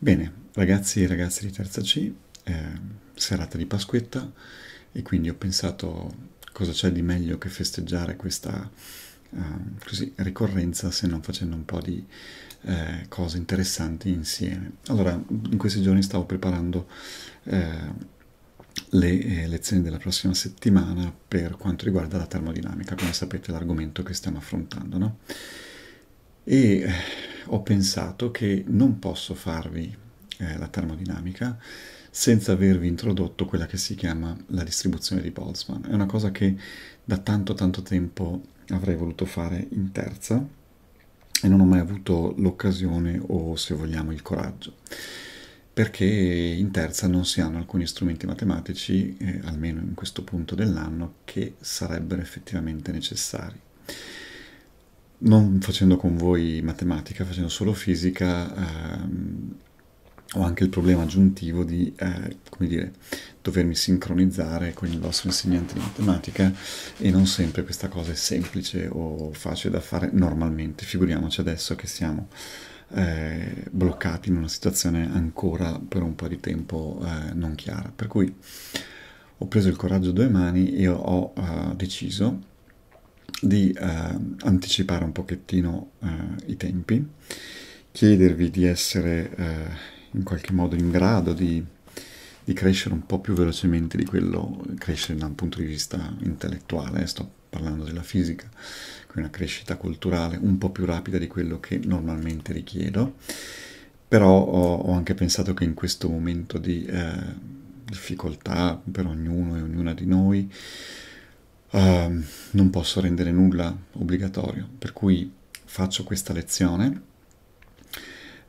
Bene, ragazzi e ragazze di terza C, eh, serata di Pasquetta e quindi ho pensato cosa c'è di meglio che festeggiare questa eh, così, ricorrenza se non facendo un po' di eh, cose interessanti insieme. Allora, in questi giorni stavo preparando eh, le eh, lezioni della prossima settimana per quanto riguarda la termodinamica, come sapete l'argomento che stiamo affrontando, no? E eh, ho pensato che non posso farvi eh, la termodinamica senza avervi introdotto quella che si chiama la distribuzione di Boltzmann. È una cosa che da tanto tanto tempo avrei voluto fare in terza e non ho mai avuto l'occasione o se vogliamo il coraggio perché in terza non si hanno alcuni strumenti matematici, eh, almeno in questo punto dell'anno, che sarebbero effettivamente necessari non facendo con voi matematica, facendo solo fisica, ehm, ho anche il problema aggiuntivo di, eh, come dire, dovermi sincronizzare con il vostro insegnante di matematica e non sempre questa cosa è semplice o facile da fare normalmente, figuriamoci adesso che siamo eh, bloccati in una situazione ancora per un po' di tempo eh, non chiara. Per cui ho preso il coraggio a due mani e ho eh, deciso di eh, anticipare un pochettino eh, i tempi, chiedervi di essere eh, in qualche modo in grado di, di, crescere un po' più velocemente di quello, crescere da un punto di vista intellettuale, eh, sto parlando della fisica, quindi una crescita culturale un po' più rapida di quello che normalmente richiedo, però ho, ho anche pensato che in questo momento di eh, difficoltà per ognuno e ognuna di noi, Ehm, non posso rendere nulla obbligatorio, per cui faccio questa lezione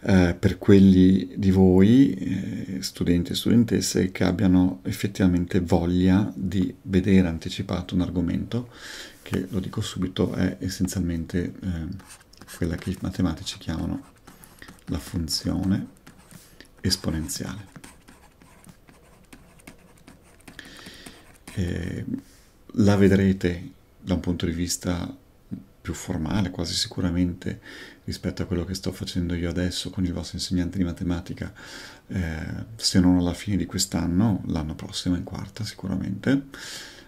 uh, per quelli di voi, eh, studenti e studentesse, che abbiano effettivamente voglia di vedere anticipato un argomento che, lo dico subito, è essenzialmente eh, quella che i matematici chiamano la funzione esponenziale. E ehm, la vedrete da un punto di vista più formale quasi sicuramente rispetto a quello che sto facendo io adesso con il vostro insegnante di matematica eh, se non alla fine di quest'anno l'anno prossimo in quarta sicuramente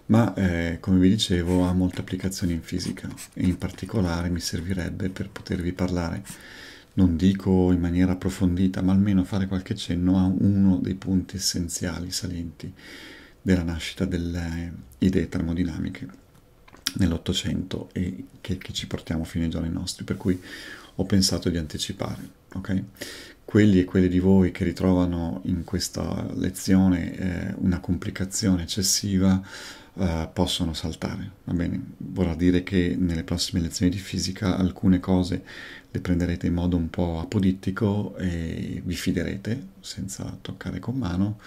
ma eh, come vi dicevo ha molte applicazioni in fisica e in particolare mi servirebbe per potervi parlare non dico in maniera approfondita ma almeno fare qualche cenno a uno dei punti essenziali salienti della nascita delle idee termodinamiche nell'Ottocento e che, che, ci portiamo fino ai giorni nostri, per cui ho pensato di anticipare. Okay? Quelli e quelli di voi che ritrovano in questa lezione eh, una complicazione eccessiva eh, possono saltare, va bene? Vorrà dire che nelle prossime lezioni di fisica alcune cose le prenderete in modo un po' apodittico e vi fiderete senza toccare con mano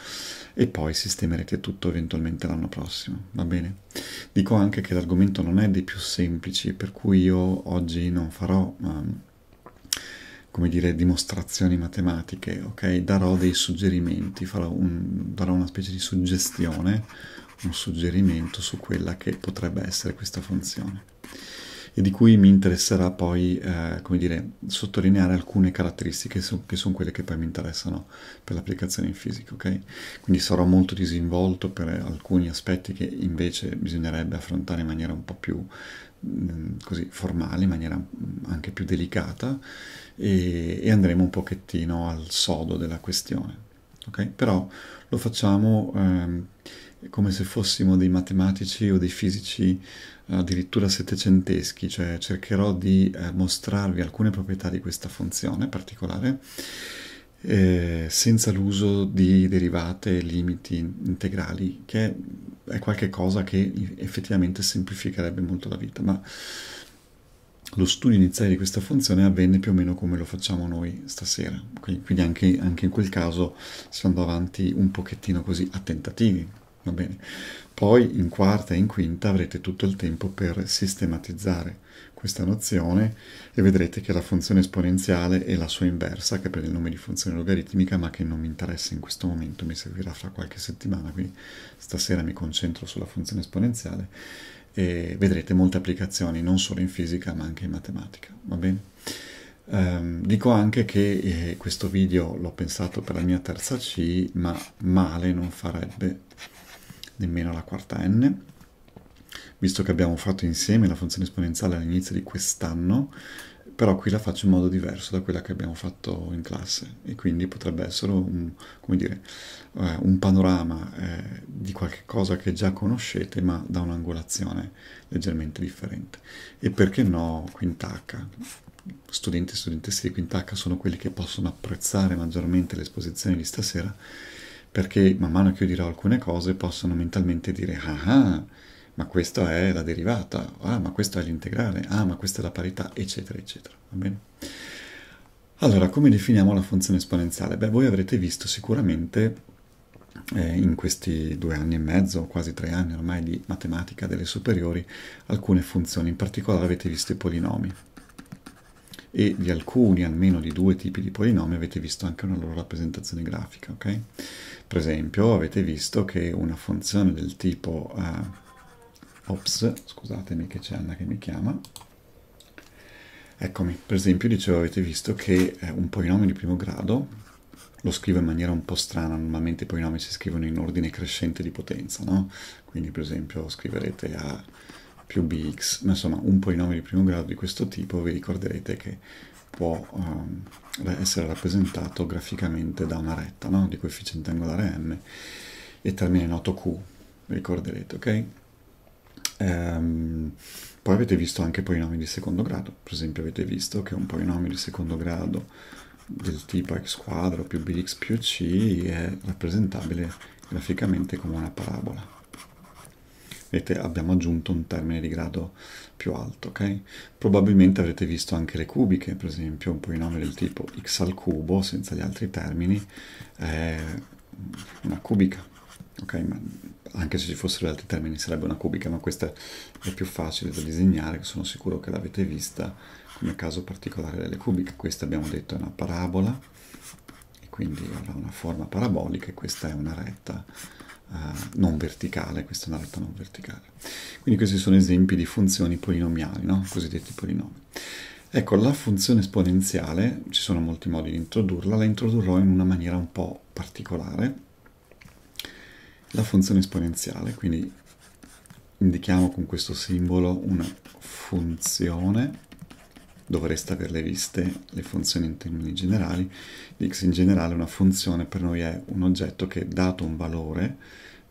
e poi sistemerete tutto eventualmente l'anno prossimo, va bene? Dico anche che l'argomento non è dei più semplici, per cui io oggi non farò... Um, come dire, dimostrazioni matematiche, ok? Darò dei suggerimenti, farò un, darò una specie di suggestione un suggerimento su quella che potrebbe essere questa funzione e di cui mi interesserà poi eh, come dire, sottolineare alcune caratteristiche su, che sono quelle che poi mi interessano per l'applicazione in fisica. Okay? Quindi sarò molto disinvolto per alcuni aspetti che invece bisognerebbe affrontare in maniera un po' più mh, mm, così, formale, in maniera mm, anche più delicata e, e, andremo un pochettino al sodo della questione. Okay? Però lo facciamo... Ehm, come se fossimo dei matematici o dei fisici addirittura settecenteschi, cioè cercherò di eh, mostrarvi alcune proprietà di questa funzione particolare eh, senza l'uso di derivate, e limiti, integrali, che è qualcosa che effettivamente semplificherebbe molto la vita, ma lo studio iniziale di questa funzione avvenne più o meno come lo facciamo noi stasera, quindi anche, anche in quel caso si andò avanti un pochettino così a tentativi. Va bene. Poi in quarta e in quinta avrete tutto il tempo per sistematizzare questa nozione e vedrete che la funzione esponenziale e la sua inversa, che prende il nome di funzione logaritmica, ma che non mi interessa in questo momento, mi servirà fra qualche settimana, quindi stasera mi concentro sulla funzione esponenziale e vedrete molte applicazioni non solo in fisica ma anche in matematica, va bene? Um, dico anche che eh, questo video l'ho pensato per la mia terza C, ma male non farebbe nemmeno la quarta n, visto che abbiamo fatto insieme la funzione esponenziale all'inizio di quest'anno, però qui la faccio in modo diverso da quella che abbiamo fatto in classe e quindi potrebbe essere un, dire, eh, un panorama eh, di qualche cosa che già conoscete ma da un'angolazione leggermente differente. E perché no quinta H? Studenti e studentesse di quinta H sono quelli che possono apprezzare maggiormente l'esposizione di stasera perché man mano che io dirò alcune cose possono mentalmente dire ah ah, ma questa è la derivata, ah ma questo è l'integrale, ah ma questa è la parità, eccetera eccetera, va bene? Allora, come definiamo la funzione esponenziale? Beh, voi avrete visto sicuramente eh, in questi due anni e mezzo, quasi tre anni ormai di matematica delle superiori, alcune funzioni, in particolare avete visto i polinomi, e di alcuni almeno di due tipi di polinomi avete visto anche una loro rappresentazione grafica. Okay? Per esempio avete visto che una funzione del tipo uh, ops, scusatemi che c'è Anna che mi chiama, Eccomi, per esempio dicevo avete visto che eh, un polinomio di primo grado lo scrivo in maniera un po' strana, normalmente i polinomi si scrivono in ordine crescente di potenza, no? Quindi per esempio scriverete a più bx, ma insomma un polinomio di primo grado di questo tipo vi ricorderete che può um, essere rappresentato graficamente da una retta no? di coefficiente angolare m e termine noto q, vi ricorderete, ok? Um, poi avete visto anche polinomi di secondo grado, per esempio avete visto che un polinomio di secondo grado del tipo x quadro più bx più c è rappresentabile graficamente come una parabola. Vedete, abbiamo aggiunto un termine di grado più alto, ok? Probabilmente avrete visto anche le cubiche, per esempio, un polinomio del tipo x al cubo, senza gli altri termini, è una cubica, ok? Ma anche se ci fossero gli altri termini sarebbe una cubica, ma questa è più facile da disegnare, sono sicuro che l'avete vista come caso particolare delle cubiche. Questa abbiamo detto è una parabola, quindi avrà una forma parabolica e questa è una retta uh, non verticale, questa è una realtà non verticale. Quindi questi sono esempi di funzioni polinomiali, no? cosiddetti polinomi. Ecco, la funzione esponenziale, ci sono molti modi di introdurla, la introdurrò in una maniera un po' particolare. La funzione esponenziale, quindi indichiamo con questo simbolo una funzione dovreste averle viste le funzioni in termini generali. X in generale una funzione per noi è un oggetto che dato un valore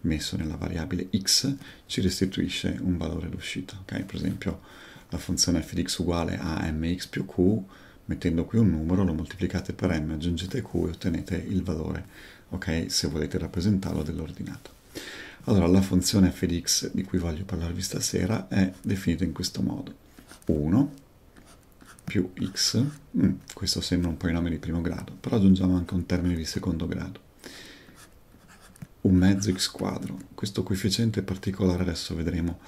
messo nella variabile x ci restituisce un valore d'uscita Okay? Per esempio la funzione f di x uguale a mx più q, mettendo qui un numero lo moltiplicate per m, aggiungete q e ottenete il valore, okay? se volete rappresentarlo dell'ordinato. Allora la funzione f di x di cui voglio parlarvi stasera è definita in questo modo. 1 più x, mm, questo sembra un polinome di primo grado, però aggiungiamo anche un termine di secondo grado, un mezzo x quadro, questo coefficiente particolare adesso vedremo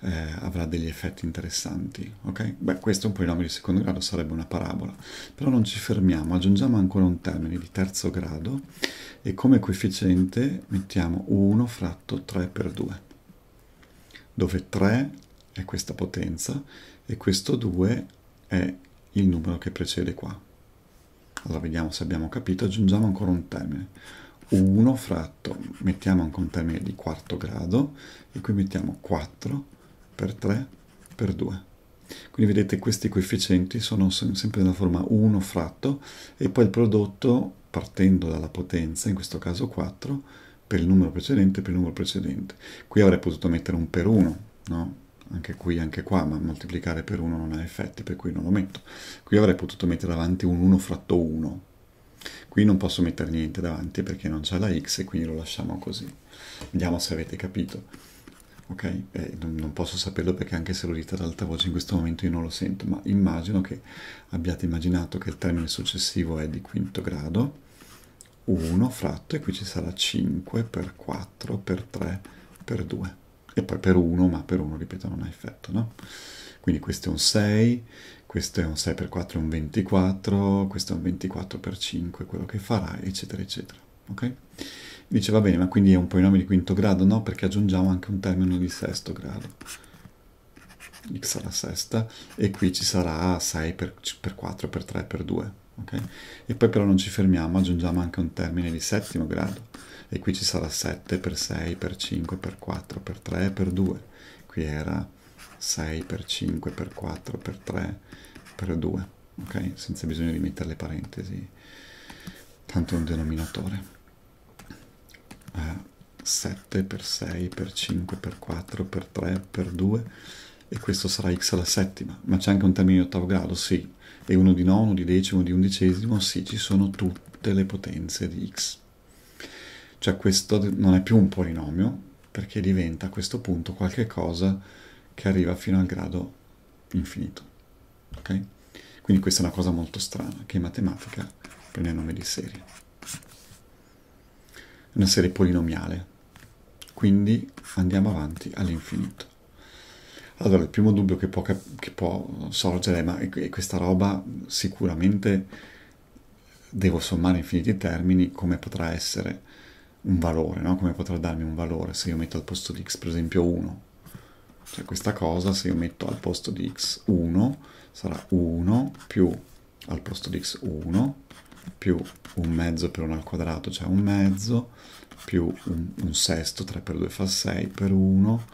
eh, avrà degli effetti interessanti, ok? Beh, questo è un polinome di secondo grado, sarebbe una parabola, però non ci fermiamo, aggiungiamo ancora un termine di terzo grado e come coefficiente mettiamo 1 fratto 3 per 2, dove 3 è questa potenza e questo 2 è il numero che precede qua. Allora vediamo se abbiamo capito, aggiungiamo ancora un termine. 1 fratto, mettiamo anche un termine di quarto grado, e qui mettiamo 4 per 3 per 2. Quindi vedete questi coefficienti sono sempre nella forma 1 fratto e poi il prodotto partendo dalla potenza, in questo caso 4, per il numero precedente per il numero precedente. Qui avrei potuto mettere un per 1, no? anche qui anche qua, ma moltiplicare per 1 non ha effetti, per cui non lo metto. Qui avrei potuto mettere davanti un 1 fratto 1. Qui non posso mettere niente davanti perché non c'è la x e quindi lo lasciamo così. Vediamo se avete capito. Ok? Eh, non, non, posso saperlo perché anche se lo dite ad alta voce in questo momento io non lo sento, ma immagino che abbiate immaginato che il termine successivo è di quinto grado. 1 fratto e qui ci sarà 5 per 4 per 3 per 2 e poi per 1, ma per 1 ripeto non ha effetto, no? Quindi questo è un 6, questo è un 6 per 4 è un 24, questo è un 24 per 5, quello che farà, eccetera, eccetera, ok? Dice va bene, ma quindi è un polinomio di quinto grado? No, perché aggiungiamo anche un termine di sesto grado x alla sesta e qui ci sarà 6 per, per 4 per 3 per 2 okay? e poi però non ci fermiamo aggiungiamo anche un termine di settimo grado e qui ci sarà 7 per 6 per 5 per 4 per 3 per 2 qui era 6 per 5 per 4 per 3 per 2 ok senza bisogno di mettere le parentesi tanto un denominatore eh, 7 per 6 per 5 per 4 per 3 per 2 e questo sarà x alla settima ma c'è anche un termine di ottavo grado sì e uno di nono uno di decimo uno di undicesimo sì ci sono tutte le potenze di x cioè questo non è più un polinomio, perché diventa a questo punto qualche cosa che arriva fino al grado infinito. ok Quindi questa è una cosa molto strana, che in matematica prende nome di serie. È una serie polinomiale, quindi andiamo avanti all'infinito. Allora, il primo dubbio che può, che può sorgere è ma questa roba sicuramente devo sommare infiniti termini, come potrà essere un valore, no? Come potrà darmi un valore se io metto al posto di x per esempio 1? Cioè questa cosa, se io metto al posto di x 1, sarà 1 più al posto di x 1 più un mezzo per 1 al quadrato, cioè un mezzo, più un, un sesto, 3 per 2 fa 6 per 1,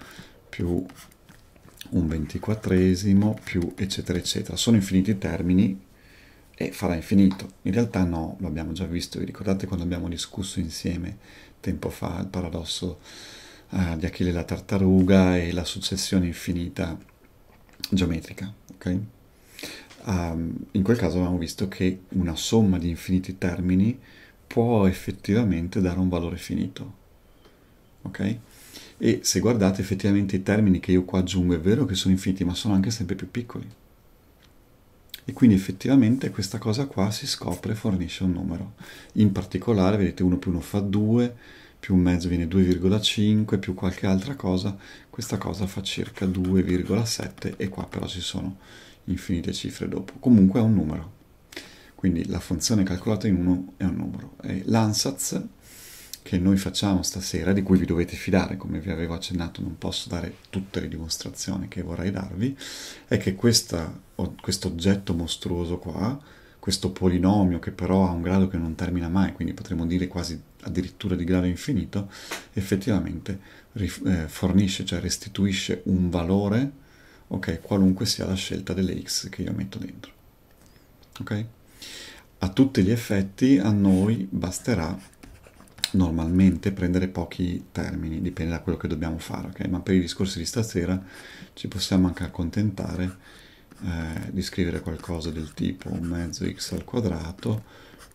più un ventiquattresimo, più eccetera eccetera. Sono infiniti i termini e farà infinito. In realtà no, l'abbiamo già visto, vi ricordate quando abbiamo discusso insieme tempo fa il paradosso uh, di Achille la tartaruga e la successione infinita geometrica, ok? Um, in quel caso abbiamo visto che una somma di infiniti termini può effettivamente dare un valore finito, ok? E se guardate effettivamente i termini che io qua aggiungo è vero che sono infiniti, ma sono anche sempre più piccoli e quindi effettivamente questa cosa qua si scopre e fornisce un numero. In particolare, vedete 1 più 1 fa 2, più un mezzo viene 2,5, più qualche altra cosa, questa cosa fa circa 2,7 e qua però ci sono infinite cifre dopo. Comunque è un numero. Quindi la funzione calcolata in 1 è un numero. l'ansatz che noi facciamo stasera, di cui vi dovete fidare, come vi avevo accennato, non posso dare tutte le dimostrazioni che vorrei darvi, è che questa questo oggetto mostruoso qua, questo polinomio che però ha un grado che non termina mai, quindi potremmo dire quasi addirittura di grado infinito, effettivamente eh, fornisce, cioè restituisce un valore, ok, qualunque sia la scelta delle x che io metto dentro. Ok? A tutti gli effetti a noi basterà normalmente prendere pochi termini, dipende da quello che dobbiamo fare, ok? Ma per i discorsi di stasera ci possiamo anche accontentare eh, di scrivere qualcosa del tipo un mezzo x al quadrato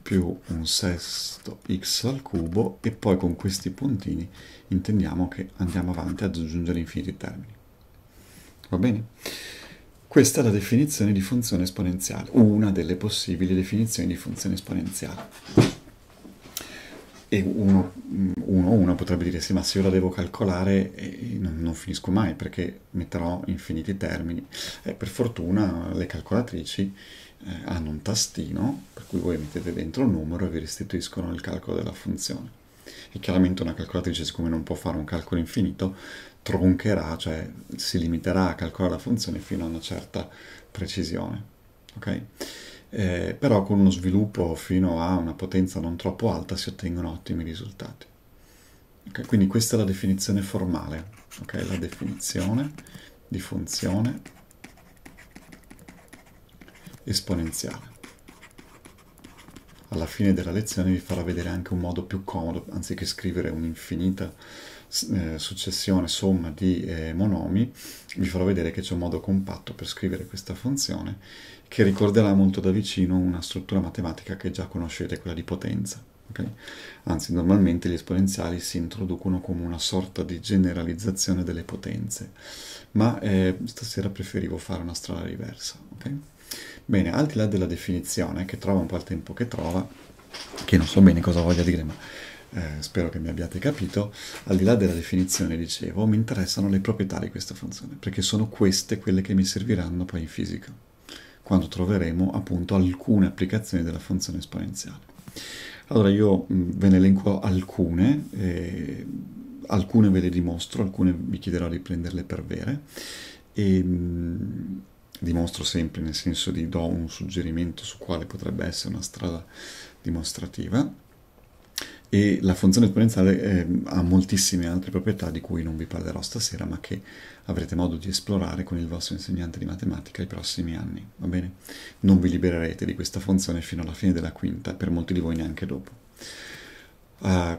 più un sesto x al cubo e poi con questi puntini intendiamo che andiamo avanti ad aggiungere infiniti termini. Va bene? Questa è la definizione di funzione esponenziale, una delle possibili definizioni di funzione esponenziale e uno, uno, uno, potrebbe dire sì ma se io la devo calcolare eh, non, non, finisco mai perché metterò infiniti termini eh, per fortuna le calcolatrici eh, hanno un tastino per cui voi mettete dentro un numero e vi restituiscono il calcolo della funzione e chiaramente una calcolatrice siccome non può fare un calcolo infinito troncherà cioè si limiterà a calcolare la funzione fino a una certa precisione ok? eh, però con uno sviluppo fino a una potenza non troppo alta si ottengono ottimi risultati. Okay, quindi questa è la definizione formale, okay, la definizione di funzione esponenziale. Alla fine della lezione vi farò vedere anche un modo più comodo, anziché scrivere un'infinita eh, successione, somma di eh, monomi, vi farò vedere che c'è un modo compatto per scrivere questa funzione che ricorderà molto da vicino una struttura matematica che già conoscete, quella di potenza. Okay? Anzi, normalmente gli esponenziali si introducono come una sorta di generalizzazione delle potenze, ma eh, stasera preferivo fare una strada diversa. Okay? Bene, al di là della definizione, che trova un po' il tempo che trova, che non so bene cosa voglia dire, ma eh, spero che mi abbiate capito, al di là della definizione, dicevo, mi interessano le proprietà di questa funzione, perché sono queste quelle che mi serviranno poi in fisica quando troveremo appunto alcune applicazioni della funzione esponenziale. Allora io mm, ve ne elenco alcune, eh, alcune ve le dimostro, alcune vi chiederò di prenderle per vere e mm, dimostro sempre nel senso di do un suggerimento su quale potrebbe essere una strada dimostrativa e la funzione esponenziale eh, ha moltissime altre proprietà di cui non vi parlerò stasera ma che avrete modo di esplorare con il vostro insegnante di matematica i prossimi anni, va bene? Non vi libererete di questa funzione fino alla fine della quinta, per molti di voi neanche dopo. Uh,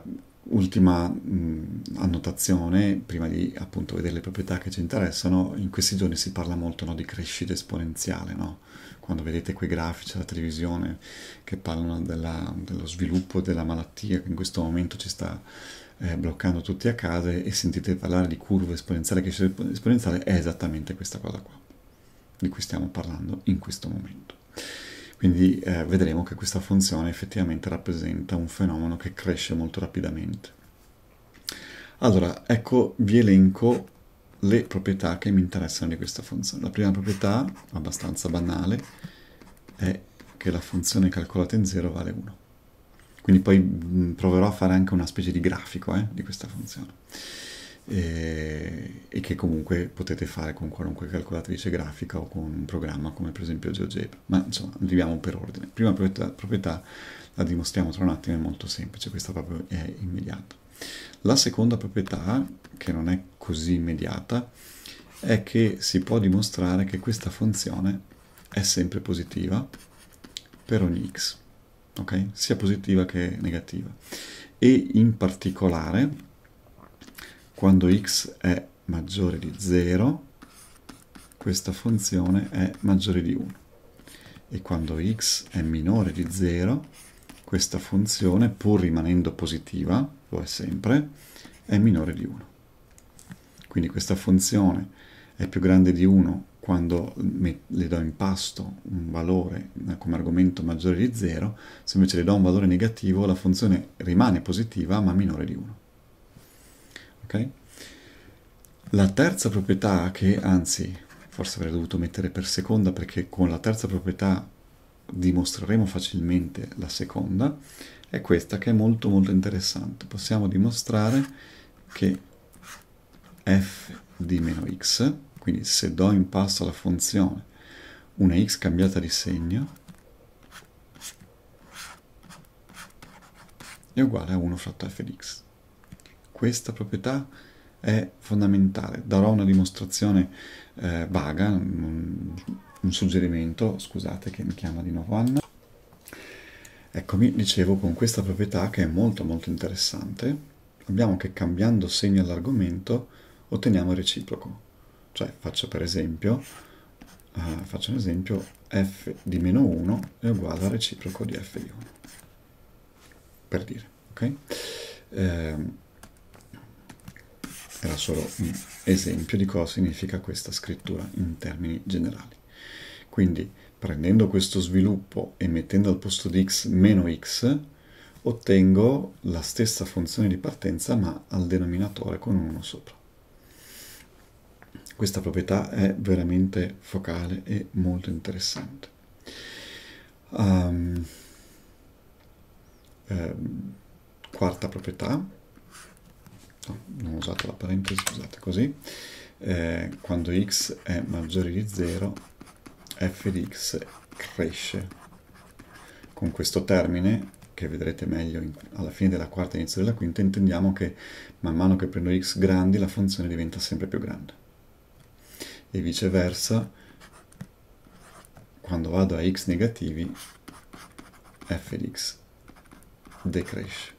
ultima mh, annotazione, prima di appunto vedere le proprietà che ci interessano, in questi giorni si parla molto no, di crescita esponenziale, no? quando vedete quei grafici alla televisione che parlano della, dello sviluppo della malattia che in questo momento ci sta eh, bloccando tutti a casa e sentite parlare di curva esponenziale, crescita esponenziale, è esattamente questa cosa qua di cui stiamo parlando in questo momento. Quindi eh, vedremo che questa funzione effettivamente rappresenta un fenomeno che cresce molto rapidamente. Allora, ecco, vi elenco le proprietà che mi interessano di questa funzione. La prima proprietà, abbastanza banale, è che la funzione calcolata in 0 vale 1. Quindi poi mm, proverò a fare anche una specie di grafico eh, di questa funzione. E, eh, e, che comunque potete fare con qualunque calcolatrice grafica o con un programma come per esempio GeoGebra. Ma insomma, andiamo per ordine. Prima proprietà, proprietà la dimostriamo tra un attimo, è molto semplice, questa proprio è immediata. La seconda proprietà, che non è così immediata, è che si può dimostrare che questa funzione è sempre positiva per ogni x, okay? sia positiva che negativa. E in particolare, quando x è maggiore di 0, questa funzione è maggiore di 1. E quando x è minore di 0, questa funzione, pur rimanendo positiva, lo è sempre, è minore di 1. Quindi questa funzione è più grande di 1 quando le do in pasto un valore eh, come argomento maggiore di 0, se invece le do un valore negativo la funzione rimane positiva ma minore di 1. Okay? La terza proprietà che, anzi, forse avrei dovuto mettere per seconda perché con la terza proprietà dimostreremo facilmente la seconda, è questa che è molto molto interessante. Possiamo dimostrare che f di meno x, quindi se do in passo alla funzione una x cambiata di segno, è uguale a 1 fratto f di x. Questa proprietà è fondamentale. Darò una dimostrazione eh, vaga, un suggerimento, scusate che mi chiama di nuovo Anna. Eccomi, dicevo, con questa proprietà che è molto molto interessante, abbiamo che cambiando segno all'argomento otteniamo il reciproco. Cioè faccio per esempio, eh, faccio un esempio, f di meno 1 è uguale al reciproco di f di 1. Per dire, ok? Eh, era solo un esempio di cosa significa questa scrittura in termini generali. Quindi prendendo questo sviluppo e mettendo al posto di x meno x, ottengo la stessa funzione di partenza ma al denominatore con 1 sopra. Questa proprietà è veramente focale e molto interessante. Um, ehm, quarta proprietà, no, non ho usato la parentesi, scusate così, eh, quando x è maggiore di 0 f di x cresce. Con questo termine, che vedrete meglio in, alla fine della quarta e inizio della quinta, intendiamo che man mano che prendo x grandi la funzione diventa sempre più grande. E viceversa, quando vado a x negativi, f di x decresce.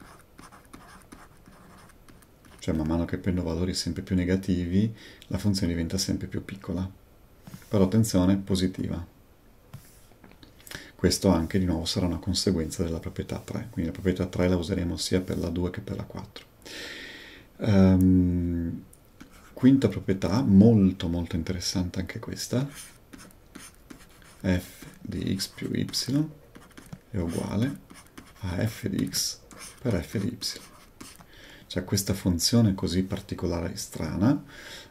Cioè man mano che prendo valori sempre più negativi, la funzione diventa sempre più piccola però attenzione, positiva. Questo anche di nuovo sarà una conseguenza della proprietà 3, quindi la proprietà 3 la useremo sia per la 2 che per la 4. Um, ehm, quinta proprietà, molto molto interessante anche questa, f di x più y è uguale a f di x per f di y cioè questa funzione così particolare e strana,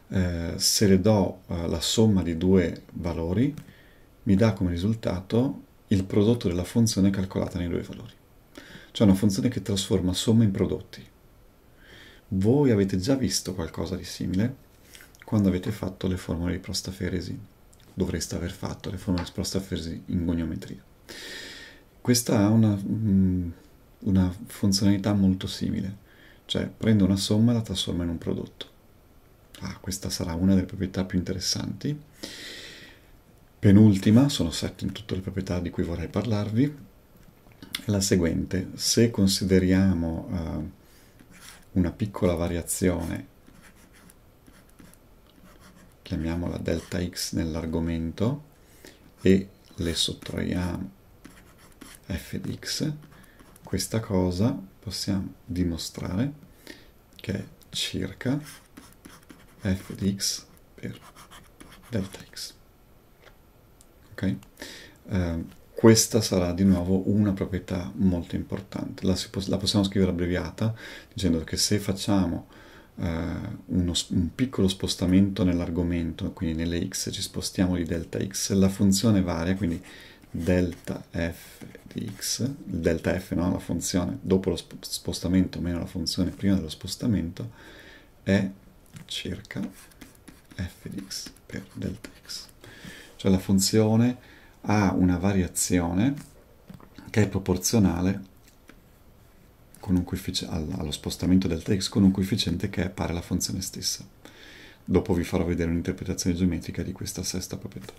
eh, se le do eh, la somma di due valori, mi dà come risultato il prodotto della funzione calcolata nei due valori. Cioè una funzione che trasforma somma in prodotti. Voi avete già visto qualcosa di simile quando avete fatto le formule di prostaferesi. Dovreste aver fatto le formule di prostaferesi in goniometria. Questa ha una, mm, una funzionalità molto simile cioè, prendo una somma e la trasformo in un prodotto. Ah, questa sarà una delle proprietà più interessanti. Penultima, sono sette in tutte le proprietà di cui vorrei parlarvi, è la seguente. Se consideriamo uh, una piccola variazione, chiamiamola delta x nell'argomento, e le sottraiamo f di x, questa cosa possiamo dimostrare che è circa f di x per delta x. Okay? Eh, questa sarà di nuovo una proprietà molto importante. La, po la possiamo scrivere abbreviata dicendo che se facciamo eh, uno, un piccolo spostamento nell'argomento, quindi nelle x ci spostiamo di delta x, la funzione varia, quindi delta f di x, il delta f, no? la funzione dopo lo spostamento meno la funzione prima dello spostamento, è circa f di x per delta x. Cioè la funzione ha una variazione che è proporzionale allo spostamento delta x con un coefficiente che è pari alla funzione stessa. Dopo vi farò vedere un'interpretazione geometrica di questa sesta proprietà.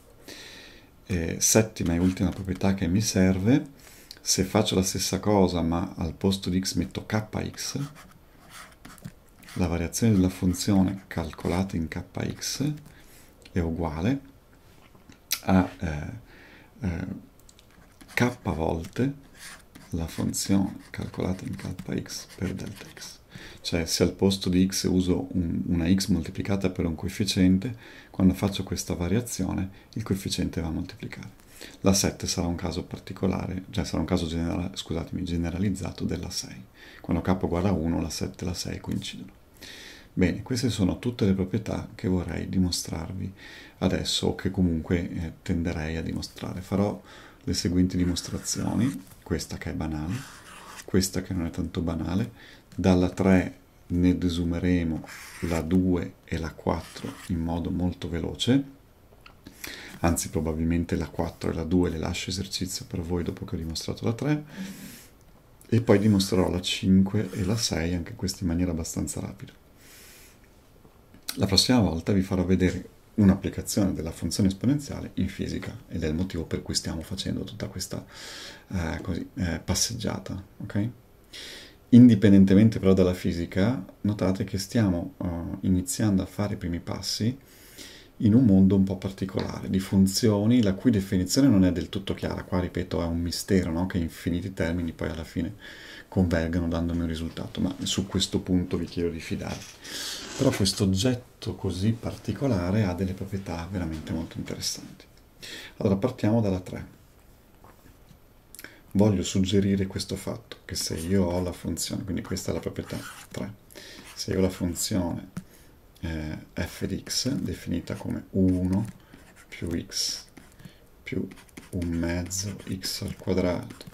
E eh, settima e ultima proprietà che mi serve se faccio la stessa cosa ma al posto di x metto kx, la variazione della funzione calcolata in kx è uguale a eh, eh, k volte la funzione calcolata in kx per delta x. Cioè se al posto di x uso un, una x moltiplicata per un coefficiente, quando faccio questa variazione il coefficiente va a moltiplicare. La 7 sarà un caso particolare, cioè sarà un caso genera scusatemi, generalizzato della 6. Quando K uguale a 1, la 7 e la 6 coincidono. Bene, queste sono tutte le proprietà che vorrei dimostrarvi adesso o che comunque eh, tenderei a dimostrare. Farò le seguenti dimostrazioni, questa che è banale, questa che non è tanto banale, dalla 3 ne desumeremo la 2 e la 4 in modo molto veloce, anzi probabilmente la 4 e la 2 le lascio esercizio per voi dopo che ho dimostrato la 3 e poi dimostrerò la 5 e la 6 anche questa in maniera abbastanza rapida la prossima volta vi farò vedere un'applicazione della funzione esponenziale in fisica ed è il motivo per cui stiamo facendo tutta questa eh, così, eh, passeggiata ok indipendentemente però dalla fisica notate che stiamo eh, iniziando a fare i primi passi in un mondo un po' particolare di funzioni la cui definizione non è del tutto chiara. Qua, ripeto, è un mistero no? che infiniti termini poi alla fine convergano dandomi un risultato, ma su questo punto vi chiedo di fidarvi. Però questo oggetto così particolare ha delle proprietà veramente molto interessanti. Allora partiamo dalla 3. Voglio suggerire questo fatto, che se io ho la funzione, quindi questa è la proprietà 3, se io ho la funzione eh, f di x definita come 1 più x più un mezzo x al quadrato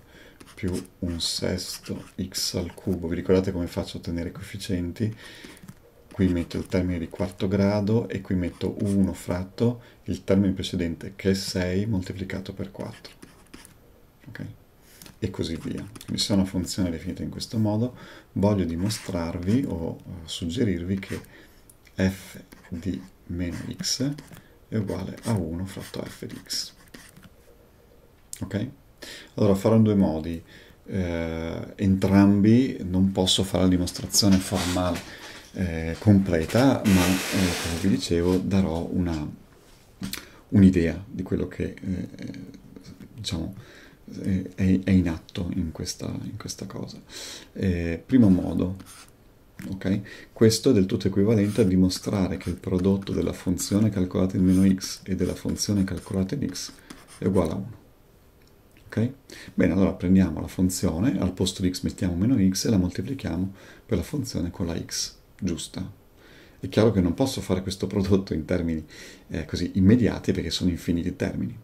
più un sesto x al cubo. Vi ricordate come faccio a ottenere i coefficienti? Qui metto il termine di quarto grado e qui metto 1 fratto il termine precedente che è 6 moltiplicato per 4. Ok? E così via. Quindi se una funzione definita in questo modo, voglio dimostrarvi o eh, suggerirvi che f di meno x è uguale a 1 fratto f di x. Ok? Allora farò in due modi. Eh, entrambi non posso fare la dimostrazione formale eh, completa, ma eh, come vi dicevo darò un'idea di quello che eh, diciamo, eh, è, è, in atto in questa, in questa cosa. Eh, primo modo, Okay? Questo è del tutto equivalente a dimostrare che il prodotto della funzione calcolata in meno x e della funzione calcolata in x è uguale a 1. Okay? Bene, allora prendiamo la funzione, al posto di x mettiamo meno x e la moltiplichiamo per la funzione con la x giusta. È chiaro che non posso fare questo prodotto in termini eh, così immediati perché sono infiniti termini.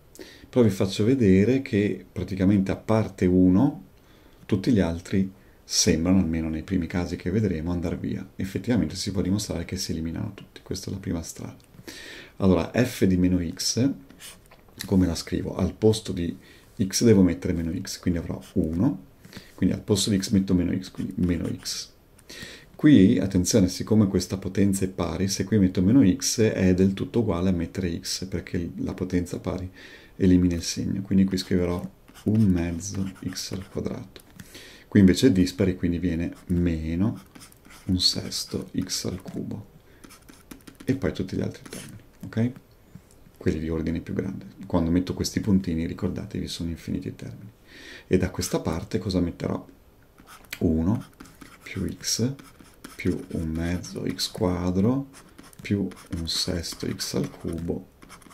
Però vi faccio vedere che praticamente a parte 1 tutti gli altri sembrano, almeno nei primi casi che vedremo, andare via. Effettivamente si può dimostrare che si eliminano tutti, questa è la prima strada. Allora, f di meno x, come la scrivo? Al posto di x devo mettere meno x, quindi avrò 1, quindi al posto di x metto meno x, quindi meno x. Qui, attenzione, siccome questa potenza è pari, se qui metto meno x è del tutto uguale a mettere x, perché la potenza pari elimina il segno, quindi qui scriverò un mezzo x al quadrato Qui invece è dispari, quindi viene meno un sesto x al cubo. E poi tutti gli altri termini, ok? Quelli di ordine più grande. Quando metto questi puntini, ricordatevi, sono infiniti i termini. E da questa parte cosa metterò? 1 più x più un mezzo x quadro più un sesto x al cubo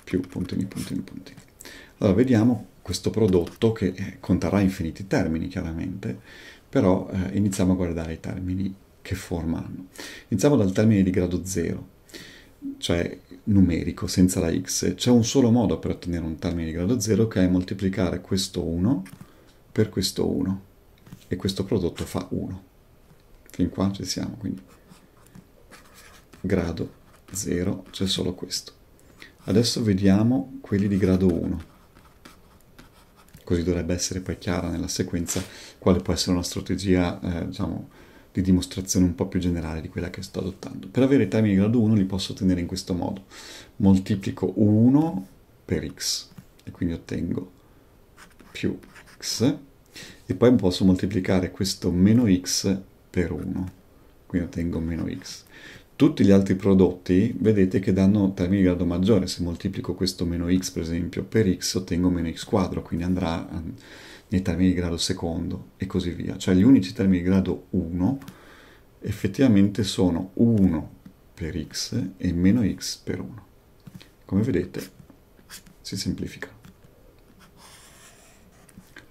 più puntini, puntini, puntini. Allora, vediamo questo prodotto che eh, conterrà infiniti termini, chiaramente, però eh, iniziamo a guardare i termini che forma hanno. Iniziamo dal termine di grado 0, cioè numerico, senza la x. C'è un solo modo per ottenere un termine di grado 0 che è moltiplicare questo 1 per questo 1 e questo prodotto fa 1. Fin qua ci siamo, quindi grado 0 c'è solo questo. Adesso vediamo quelli di grado 1 così dovrebbe essere poi chiara nella sequenza quale può essere una strategia eh, diciamo, di dimostrazione un po' più generale di quella che sto adottando. Per avere i termini di grado 1 li posso ottenere in questo modo. Moltiplico 1 per x e quindi ottengo più x e poi posso moltiplicare questo meno x per 1, quindi ottengo meno x. Tutti gli altri prodotti vedete che danno termini di grado maggiore, se moltiplico questo meno x per esempio per x ottengo meno x quadro, quindi andrà ehm, nei termini di grado secondo e così via. Cioè gli unici termini di grado 1 effettivamente sono 1 per x e meno x per 1. Come vedete si semplifica.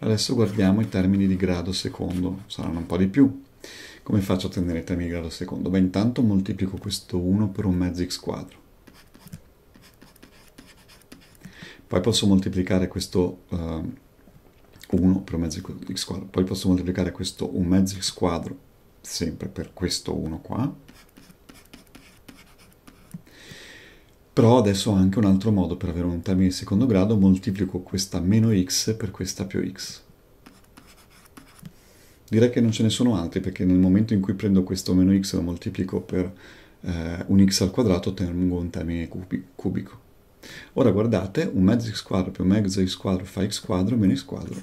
Adesso guardiamo i termini di grado secondo, saranno un po' di più. Come faccio a tenere 3 mg al secondo? Beh, intanto moltiplico questo 1 per un mezzo x quadro. Poi posso moltiplicare questo uh, eh, 1 per un mezzo x quadro. Poi posso moltiplicare questo 1 mezzo x quadro sempre per questo 1 qua. Però adesso ho anche un altro modo per avere un termine di secondo grado, moltiplico questa meno x per questa più x. Direi che non ce ne sono altri perché nel momento in cui prendo questo meno x e lo moltiplico per eh, un x al quadrato ottengo un termine cubi cubico. Ora guardate, un mezzo x quadro più un mezzo x quadro fa x quadro meno x quadro.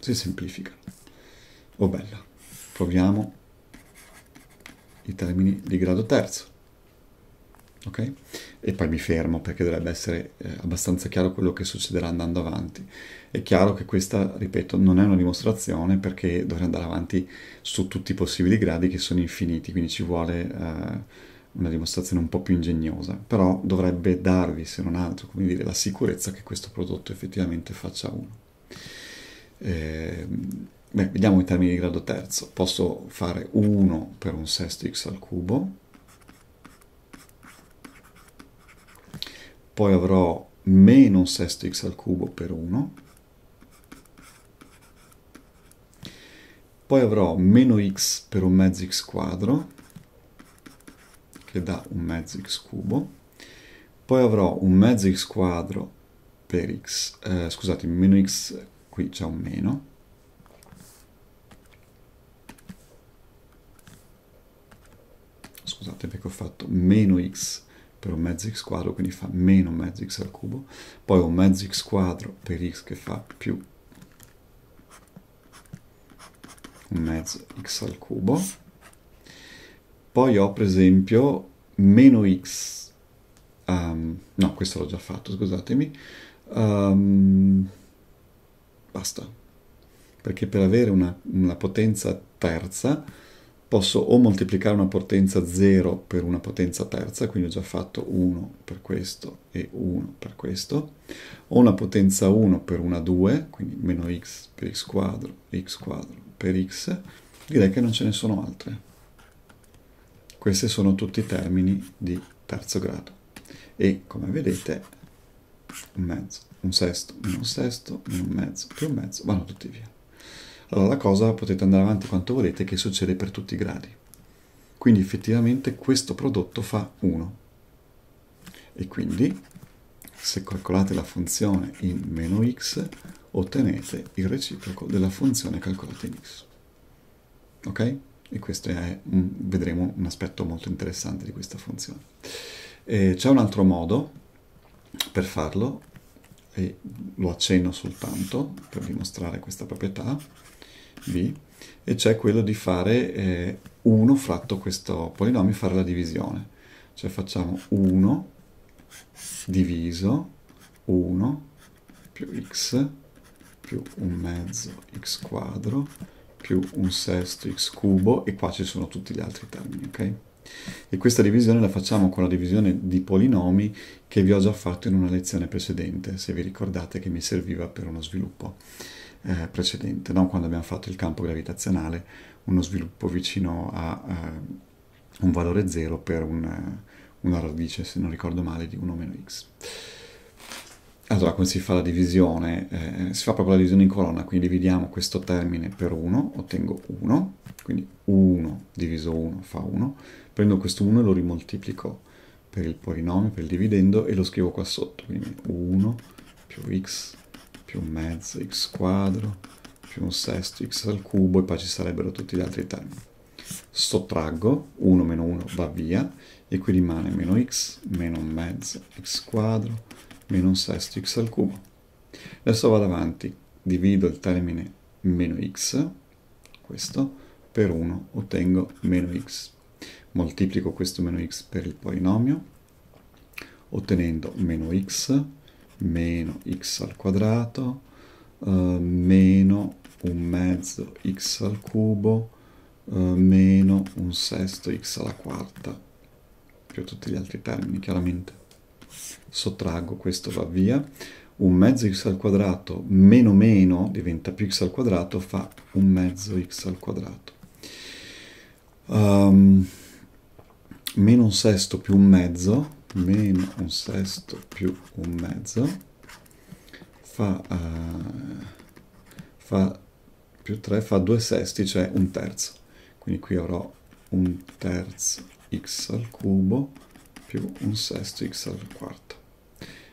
Si semplificano. Oh bella. Proviamo i termini di grado terzo ok? E poi mi fermo perché dovrebbe essere eh, abbastanza chiaro quello che succederà andando avanti. È chiaro che questa, ripeto, non è una dimostrazione perché dovrei andare avanti su tutti i possibili gradi che sono infiniti, quindi ci vuole eh, una dimostrazione un po' più ingegnosa, però dovrebbe darvi, se non altro, come dire, la sicurezza che questo prodotto effettivamente faccia uno. Eh, beh, vediamo i termini di grado terzo, posso fare 1 per un sesto x al cubo, poi avrò meno un sesto x al cubo per 1, poi avrò meno x per un mezzo x quadro, che dà un mezzo x cubo, poi avrò un mezzo x quadro per x, eh, scusate, meno x, qui c'è un meno, scusate perché ho fatto meno x per un mezzo x quadro, quindi fa meno mezzo x al cubo, poi un mezzo x quadro per x che fa più un mezzo x al cubo, poi ho per esempio meno x, um, no questo l'ho già fatto, scusatemi, um, basta, perché per avere una, una potenza terza posso o moltiplicare una potenza 0 per una potenza terza, quindi ho già fatto 1 per questo e 1 per questo, o una potenza 1 per una 2, quindi meno x per x quadro, x quadro per x, direi che non ce ne sono altre. Questi sono tutti i termini di terzo grado. E come vedete, un mezzo, un sesto, meno un sesto, meno un mezzo, più un mezzo, vanno tutti via allora la cosa potete andare avanti quanto volete che succede per tutti i gradi. Quindi effettivamente questo prodotto fa 1. E quindi se calcolate la funzione in meno x ottenete il reciproco della funzione calcolata in x. Ok? E questo è, vedremo, un aspetto molto interessante di questa funzione. c'è un altro modo per farlo, e lo accenno soltanto per dimostrare questa proprietà, v e c'è quello di fare eh, 1 fratto questo polinomio e fare la divisione. Cioè facciamo 1 diviso 1 più x più un mezzo x quadro più un sesto x cubo e qua ci sono tutti gli altri termini, ok? E questa divisione la facciamo con la divisione di polinomi che vi ho già fatto in una lezione precedente, se vi ricordate che mi serviva per uno sviluppo eh, precedente, non quando abbiamo fatto il campo gravitazionale, uno sviluppo vicino a eh, un valore zero per un, eh, una radice, se non ricordo male, di 1 meno x. Allora, come si fa la divisione? Eh, si fa proprio la divisione in colonna, quindi dividiamo questo termine per 1, ottengo 1, quindi 1 diviso 1 fa 1, prendo questo 1 e lo rimoltiplico per il polinomio, per il dividendo, e lo scrivo qua sotto, quindi 1 più x più un mezzo x quadro più un sesto x al cubo e poi ci sarebbero tutti gli altri termini sottraggo 1 meno 1 va via e qui rimane meno x meno un mezzo x quadro meno un sesto x al cubo adesso vado avanti divido il termine meno x questo per 1 ottengo meno x moltiplico questo meno x per il polinomio ottenendo meno x meno x al quadrato uh, meno un mezzo x al cubo uh, meno un sesto x alla quarta più tutti gli altri termini chiaramente sottraggo questo va via un mezzo x al quadrato meno meno diventa più x al quadrato fa un mezzo x al quadrato um, meno un sesto più un mezzo meno un sesto più un mezzo fa, uh, fa più 3 fa 2 sesti, cioè un terzo. Quindi qui avrò un terzo x al cubo più un sesto x al quarto.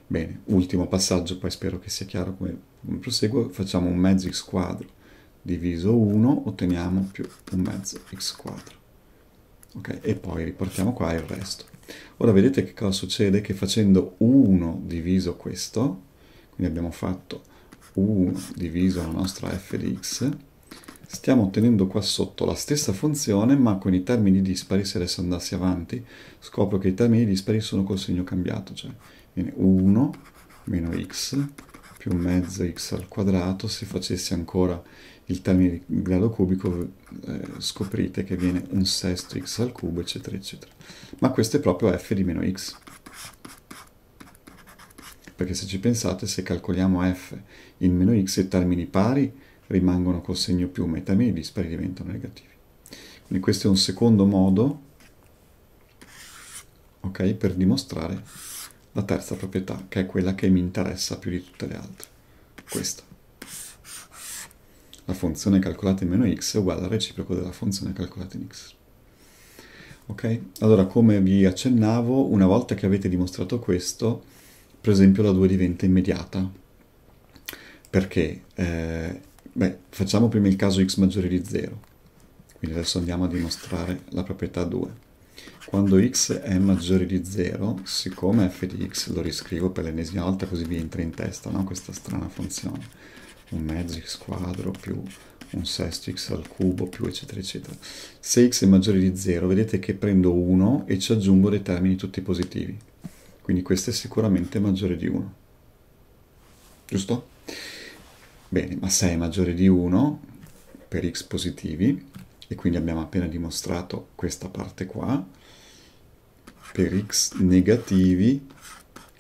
Bene, ultimo passaggio, poi spero che sia chiaro come proseguo. Facciamo un mezzo x quadro diviso 1, otteniamo più un mezzo x quadro okay? e poi riportiamo qua il resto. Ora vedete che cosa succede? Che facendo 1 diviso questo, quindi abbiamo fatto 1 diviso la nostra f di x, stiamo ottenendo qua sotto la stessa funzione ma con i termini dispari, se adesso andassi avanti, scopro che i termini dispari sono col segno cambiato, cioè viene 1 meno x più mezzo x al quadrato, se facessi ancora il termine di grado cubico eh, scoprite che viene un sesto x al cubo eccetera eccetera ma questo è proprio f di meno x perché se ci pensate se calcoliamo f in meno x i termini pari rimangono col segno più ma i termini dispari diventano negativi quindi questo è un secondo modo okay, per dimostrare la terza proprietà che è quella che mi interessa più di tutte le altre questa la funzione calcolata in meno x è uguale al reciproco della funzione calcolata in x. Ok? Allora, come vi accennavo, una volta che avete dimostrato questo, per esempio la 2 diventa immediata. Perché? Eh, beh, facciamo prima il caso x maggiore di 0. Quindi adesso andiamo a dimostrare la proprietà 2. Quando x è maggiore di 0, siccome f di x lo riscrivo per l'ennesima volta così vi entra in testa no? questa strana funzione, un mezzo x quadro più un sesto x al cubo più eccetera eccetera se x è maggiore di 0 vedete che prendo 1 e ci aggiungo dei termini tutti positivi quindi questo è sicuramente maggiore di 1 giusto? bene ma se è maggiore di 1 per x positivi e quindi abbiamo appena dimostrato questa parte qua per x negativi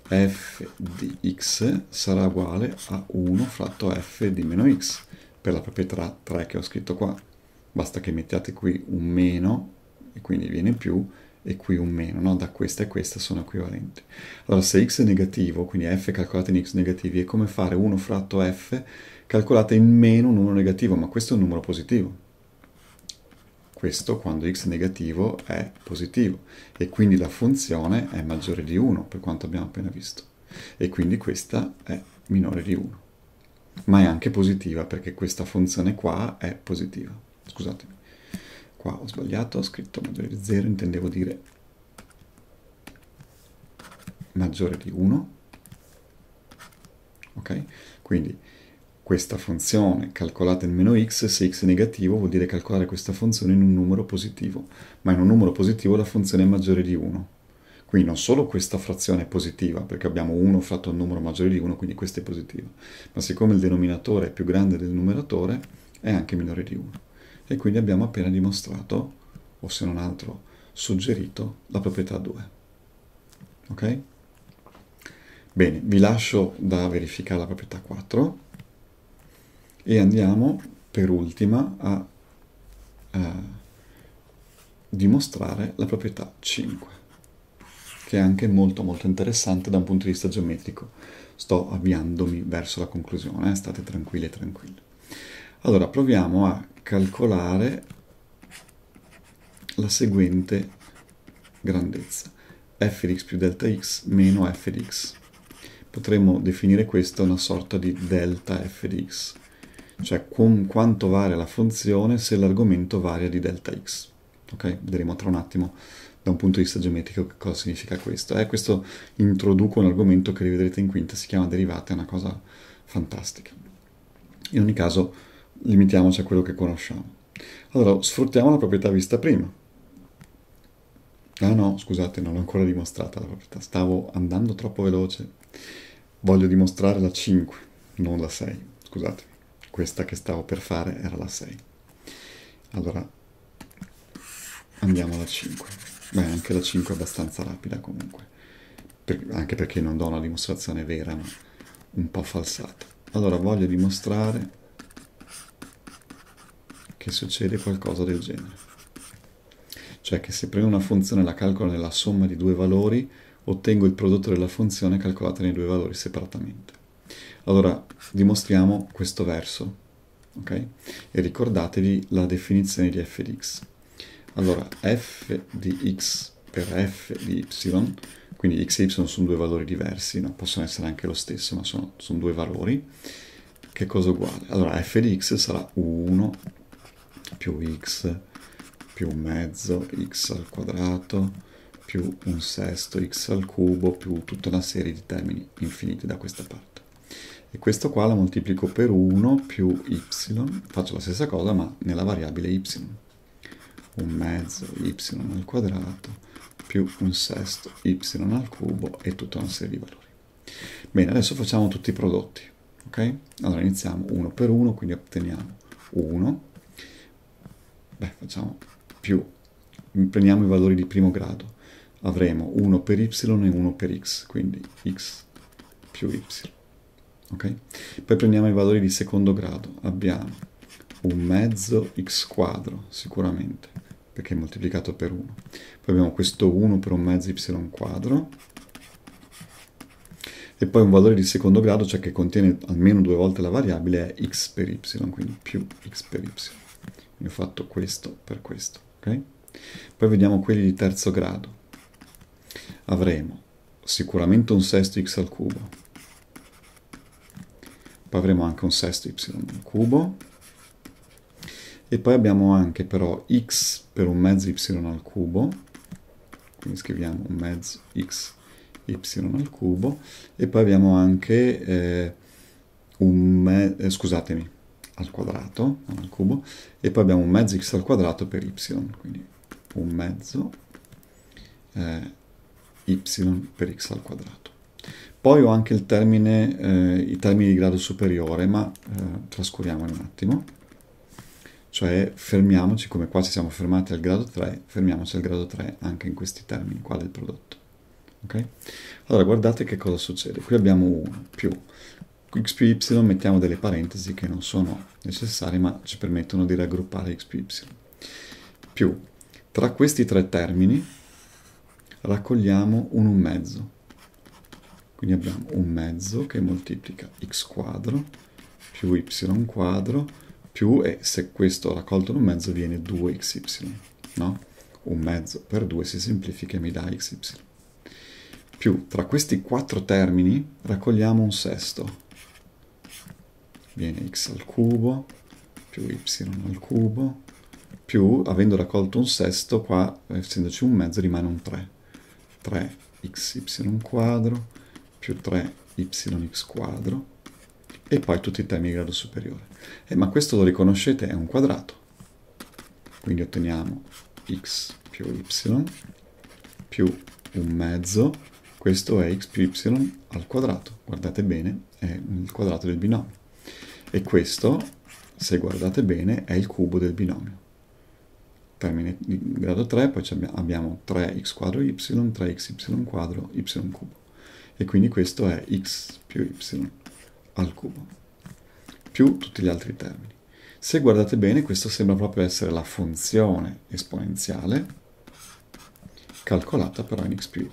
f di x sarà uguale a 1 fratto f di meno x per la proprietà 3 che ho scritto qua. Basta che mettiate qui un meno e quindi viene più e qui un meno, no? da questa e questa sono equivalenti. Allora se x è negativo, quindi f calcolate in x negativi, è come fare 1 fratto f calcolate in meno un numero negativo, ma questo è un numero positivo questo quando x negativo è positivo e quindi la funzione è maggiore di 1 per quanto abbiamo appena visto e quindi questa è minore di 1 ma è anche positiva perché questa funzione qua è positiva scusatemi qua ho sbagliato ho scritto maggiore di 0 intendevo dire maggiore di 1 ok quindi questa funzione calcolata in meno x, se x è negativo vuol dire calcolare questa funzione in un numero positivo, ma in un numero positivo la funzione è maggiore di 1. Quindi non solo questa frazione è positiva, perché abbiamo 1 fratto un numero maggiore di 1, quindi questa è positiva, ma siccome il denominatore è più grande del numeratore, è anche minore di 1. E quindi abbiamo appena dimostrato, o se non altro suggerito, la proprietà 2. Ok? Bene, vi lascio da verificare la proprietà 4. E andiamo per ultima a eh, dimostrare la proprietà 5, che è anche molto molto interessante da un punto di vista geometrico. Sto avviandomi verso la conclusione, eh? state tranquilli tranquilli. Allora, proviamo a calcolare la seguente grandezza f di x più delta x meno f di x potremmo definire questa una sorta di delta f di x cioè con quanto varia la funzione se l'argomento varia di delta x. Ok? Vedremo tra un attimo da un punto di vista geometrico che cosa significa questo. Eh, questo introduco un argomento che rivedrete in quinta, si chiama derivata, è una cosa fantastica. In ogni caso, limitiamoci a quello che conosciamo. Allora, sfruttiamo la proprietà vista prima. Ah no, scusate, non l'ho ancora dimostrata la proprietà, stavo andando troppo veloce. Voglio dimostrare la 5, non la 6, scusatemi questa che stavo per fare era la 6 allora andiamo alla 5 beh anche la 5 è abbastanza rapida comunque per, anche perché non do una dimostrazione vera ma un po' falsata allora voglio dimostrare che succede qualcosa del genere cioè che se prendo una funzione e la calcolo nella somma di due valori ottengo il prodotto della funzione calcolata nei due valori separatamente allora, dimostriamo questo verso, ok? E ricordatevi la definizione di f di x. Allora, f di x per f di y, quindi x e y sono due valori diversi, no? possono essere anche lo stesso, ma sono, sono due valori. Che cosa uguale? Allora, f di x sarà 1 più x più mezzo x al quadrato più un sesto x al cubo più tutta una serie di termini infiniti da questa parte e questo qua la moltiplico per 1 più y, faccio la stessa cosa ma nella variabile y, un mezzo y al quadrato più un sesto y al cubo e tutta una serie di valori. Bene, adesso facciamo tutti i prodotti, ok? Allora iniziamo 1 per 1, quindi otteniamo 1, beh facciamo più, prendiamo i valori di primo grado, avremo 1 per y e 1 per x, quindi x più y ok? Poi prendiamo i valori di secondo grado, abbiamo un mezzo x quadro sicuramente, perché è moltiplicato per 1. Poi abbiamo questo 1 per un mezzo y quadro, e poi un valore di secondo grado, cioè che contiene almeno due volte la variabile, è x per y, quindi più x per y. Quindi ho fatto questo per questo, ok? Poi vediamo quelli di terzo grado. Avremo sicuramente un sesto x al cubo, poi avremo anche un sesto y al cubo e poi abbiamo anche però x per un mezzo y al cubo quindi scriviamo un mezzo x y al cubo e poi abbiamo anche eh, un eh, scusatemi al quadrato non al cubo e poi abbiamo un mezzo x al quadrato per y quindi un mezzo eh, y per x al quadrato poi ho anche il termine, eh, i termini di grado superiore, ma eh, trascuriamoli un attimo. Cioè fermiamoci, come qua ci siamo fermati al grado 3, fermiamoci al grado 3 anche in questi termini qua del prodotto. Okay? Allora guardate che cosa succede. Qui abbiamo 1 più x più y, mettiamo delle parentesi che non sono necessarie ma ci permettono di raggruppare x più y. Più, tra questi tre termini raccogliamo un un mezzo quindi abbiamo un mezzo che moltiplica x quadro più y quadro più, e se questo raccolto in un mezzo viene 2xy, no? Un mezzo per 2 si semplifica e mi dà xy. Più, tra questi quattro termini raccogliamo un sesto. Viene x al cubo più y al cubo più, avendo raccolto un sesto, qua essendoci un mezzo rimane un 3. 3xy quadro più 3yx quadro e poi tutti i temi di grado superiore. Eh, ma questo lo riconoscete, è un quadrato. Quindi otteniamo x più y più un mezzo, questo è x più y al quadrato, guardate bene, è il quadrato del binomio. E questo, se guardate bene, è il cubo del binomio. Termine di grado 3, poi abbiamo 3x quadro y, 3xy quadro y cubo e quindi questo è x più y al cubo, più tutti gli altri termini. Se guardate bene, questo sembra proprio essere la funzione esponenziale calcolata però in x più y.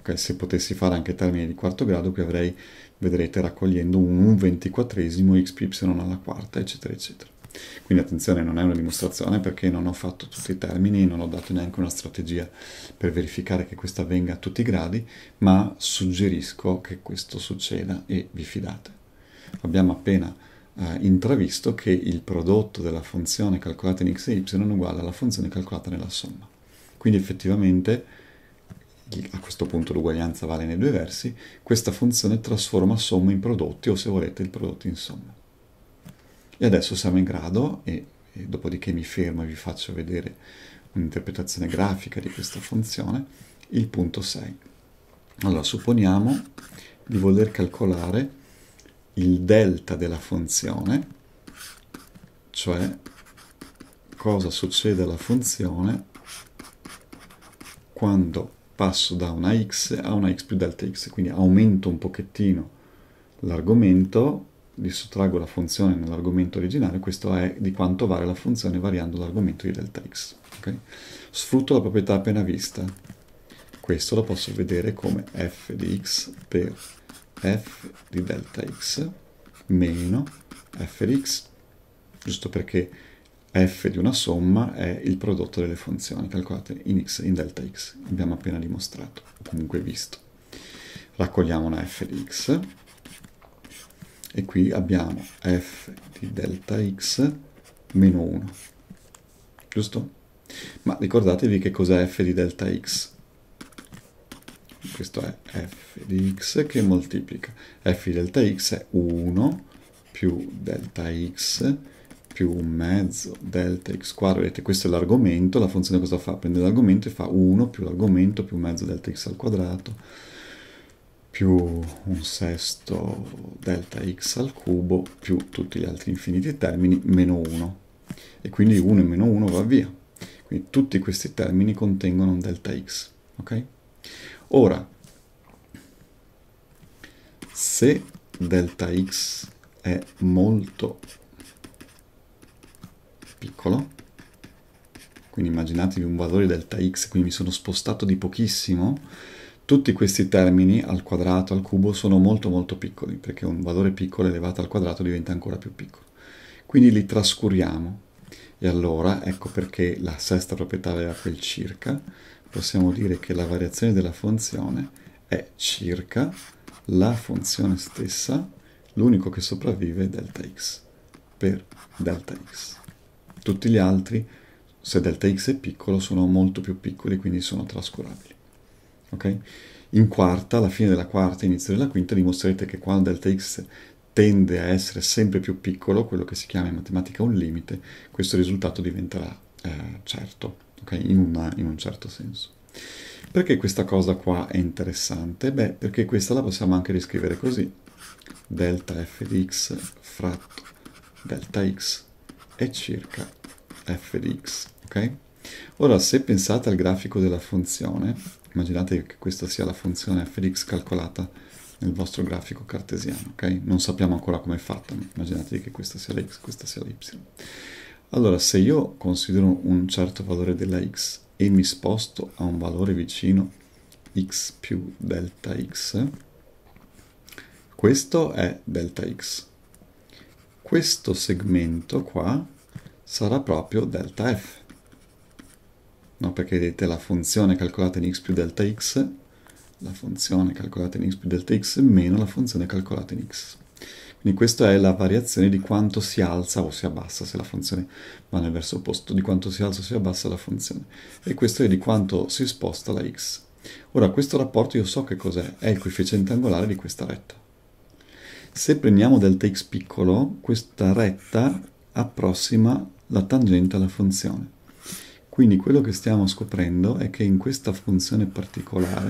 Ok, se potessi fare anche termini di quarto grado, qui avrei, vedrete, raccogliendo un ventiquattresimo x più y alla quarta, eccetera, eccetera. Quindi attenzione, non è una dimostrazione perché non ho fatto tutti i termini, non ho dato neanche una strategia per verificare che questo avvenga a tutti i gradi, ma suggerisco che questo succeda e vi fidate. Abbiamo appena eh, intravisto che il prodotto della funzione calcolata in x e y è uguale alla funzione calcolata nella somma. Quindi effettivamente a questo punto l'uguaglianza vale nei due versi, questa funzione trasforma somma in prodotti o se volete il prodotto in somma. E adesso siamo in grado, e, e dopodiché mi fermo e vi faccio vedere un'interpretazione grafica di questa funzione, il punto 6. Allora, supponiamo di voler calcolare il delta della funzione, cioè cosa succede alla funzione quando passo da una x a una x più delta x, quindi aumento un pochettino l'argomento gli sottraggo la funzione nell'argomento originale, questo è di quanto vale la funzione variando l'argomento di delta x. Okay? Sfrutto la proprietà appena vista. Questo lo posso vedere come f di x per f di delta x meno f di x, giusto perché f di una somma è il prodotto delle funzioni calcolate in x in delta x, abbiamo appena dimostrato, o comunque visto. Raccogliamo una f di x, e qui abbiamo f di delta x meno 1, giusto? Ma ricordatevi che cos'è f di delta x. Questo è f di x che moltiplica. f di delta x è 1 più delta x più un mezzo delta x quadro. Vedete, questo è l'argomento, la funzione cosa fa? Prende l'argomento e fa 1 più l'argomento più mezzo delta x al quadrato più un sesto delta x al cubo più tutti gli altri infiniti termini meno 1 e quindi 1 e meno 1 va via quindi tutti questi termini contengono un delta x ok ora se delta x è molto piccolo quindi immaginatevi un valore delta x quindi mi sono spostato di pochissimo tutti questi termini, al quadrato, al cubo, sono molto molto piccoli, perché un valore piccolo elevato al quadrato diventa ancora più piccolo. Quindi li trascuriamo. E allora, ecco perché la sesta proprietà aveva quel circa, possiamo dire che la variazione della funzione è circa la funzione stessa, l'unico che sopravvive è delta x, per delta x. Tutti gli altri, se delta x è piccolo, sono molto più piccoli, quindi sono trascurabili. Okay? In quarta, alla fine della quarta, inizio della quinta, dimostrerete che quando delta x tende a essere sempre più piccolo, quello che si chiama in matematica un limite, questo risultato diventerà eh, certo, okay? in, una, in un certo senso. Perché questa cosa qua è interessante? Beh, perché questa la possiamo anche riscrivere così, delta f di x fratto delta x è circa f di x, ok? Ora, se pensate al grafico della funzione, immaginate che questa sia la funzione f di x calcolata nel vostro grafico cartesiano, ok? Non sappiamo ancora come è fatta, immaginate che questa sia la x, questa sia la y. Allora, se io considero un certo valore della x e mi sposto a un valore vicino x più delta x, questo è delta x. Questo segmento qua sarà proprio delta f no? perché vedete la funzione calcolata in x più delta x, la funzione calcolata in x più delta x meno la funzione calcolata in x. Quindi questa è la variazione di quanto si alza o si abbassa, se la funzione va nel verso opposto, di quanto si alza o si abbassa la funzione. E questo è di quanto si sposta la x. Ora, questo rapporto io so che cos'è, è il coefficiente angolare di questa retta. Se prendiamo delta x piccolo, questa retta approssima la tangente alla funzione. Quindi quello che stiamo scoprendo è che in questa funzione particolare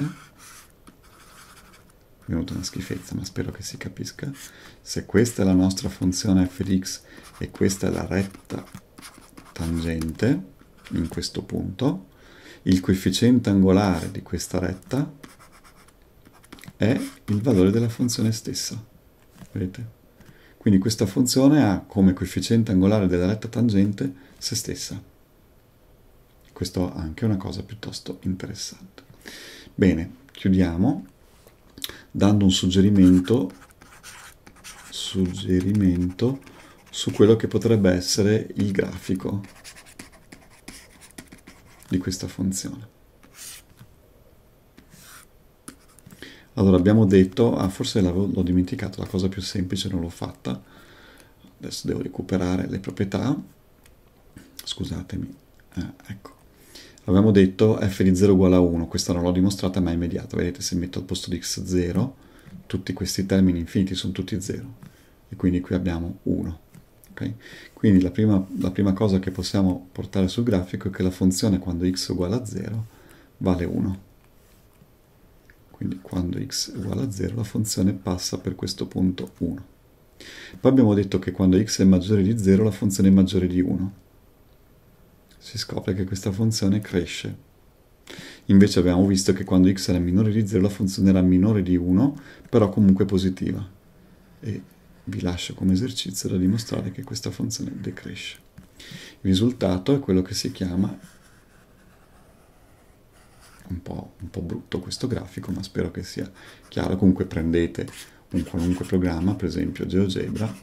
è venuta una schifezza, ma spero che si capisca. Se questa è la nostra funzione f di x e questa è la retta tangente, in questo punto, il coefficiente angolare di questa retta è il valore della funzione stessa. Vedete? Quindi questa funzione ha come coefficiente angolare della retta tangente se stessa questo anche una cosa piuttosto interessante. Bene, chiudiamo dando un suggerimento, suggerimento su quello che potrebbe essere il grafico di questa funzione. Allora abbiamo detto, ah forse l'ho dimenticato, la cosa più semplice non l'ho fatta, adesso devo recuperare le proprietà, scusatemi, eh, ecco, L'abbiamo detto f di 0 uguale a 1, questa non l'ho dimostrata ma è immediata, vedete se metto al posto di x 0, tutti questi termini infiniti sono tutti 0, e quindi qui abbiamo 1. Okay? Quindi la prima, la prima cosa che possiamo portare sul grafico è che la funzione quando x è uguale a 0 vale 1. Quindi quando x è uguale a 0 la funzione passa per questo punto 1. Poi abbiamo detto che quando x è maggiore di 0 la funzione è maggiore di 1 si scopre che questa funzione cresce. Invece abbiamo visto che quando x era minore di 0 la funzione era minore di 1, però comunque positiva. E vi lascio come esercizio da dimostrare che questa funzione decresce. Il risultato è quello che si chiama, un po', un po brutto questo grafico, ma spero che sia chiaro, comunque prendete un qualunque programma, per esempio GeoGebra,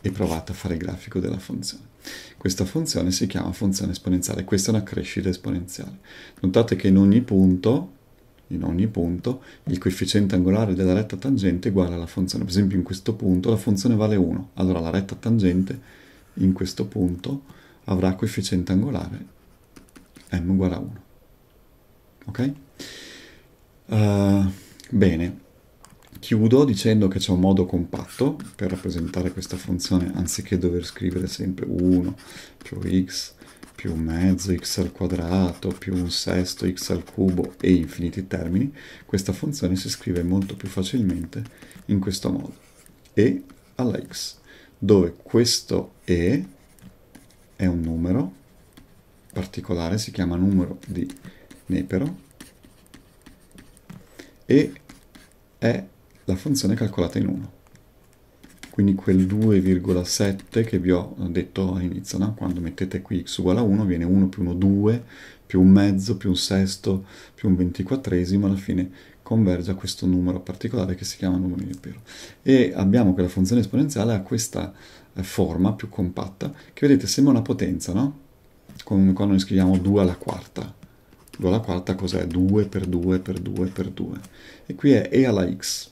e provate a fare il grafico della funzione. Questa funzione si chiama funzione esponenziale, questa è una crescita esponenziale. Notate che in ogni punto, in ogni punto il coefficiente angolare della retta tangente è uguale alla funzione. Per esempio in questo punto la funzione vale 1, allora la retta tangente in questo punto avrà coefficiente angolare m uguale a 1. Ok? Uh, bene. Chiudo dicendo che c'è un modo compatto per rappresentare questa funzione anziché dover scrivere sempre 1 più x più mezzo x al quadrato più un sesto x al cubo e infiniti termini, questa funzione si scrive molto più facilmente in questo modo. E alla x, dove questo e è un numero particolare, si chiama numero di Nepero, e è la funzione calcolata in 1. Quindi quel 2,7 che vi ho detto all'inizio, no? quando mettete qui x uguale a 1 viene 1 più 1 2, più un mezzo, più un sesto, più un ventiquattresimo, alla fine converge a questo numero particolare che si chiama numero di Piero. E abbiamo che la funzione esponenziale ha questa eh, forma più compatta, che vedete sembra una potenza, no? Con, quando noi scriviamo 2 alla quarta. 2 alla quarta cos'è? 2 per 2 per 2 per 2. E qui è e alla x.